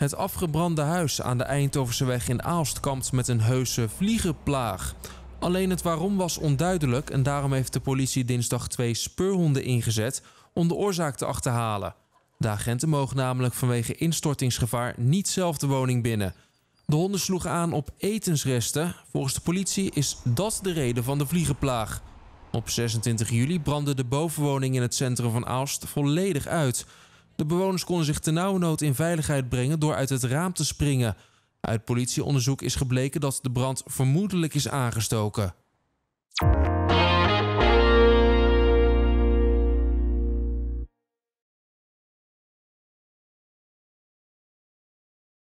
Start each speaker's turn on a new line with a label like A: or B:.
A: Het afgebrande huis aan de Eindhovenseweg in Aalst kampt met een heuse vliegenplaag. Alleen het waarom was onduidelijk en daarom heeft de politie dinsdag twee speurhonden ingezet om de oorzaak te achterhalen. De agenten mogen namelijk vanwege instortingsgevaar niet zelf de woning binnen. De honden sloegen aan op etensresten. Volgens de politie is dat de reden van de vliegenplaag. Op 26 juli brandde de bovenwoning in het centrum van Aalst volledig uit. De bewoners konden zich nood in veiligheid brengen door uit het raam te springen. Uit politieonderzoek is gebleken dat de brand vermoedelijk is aangestoken.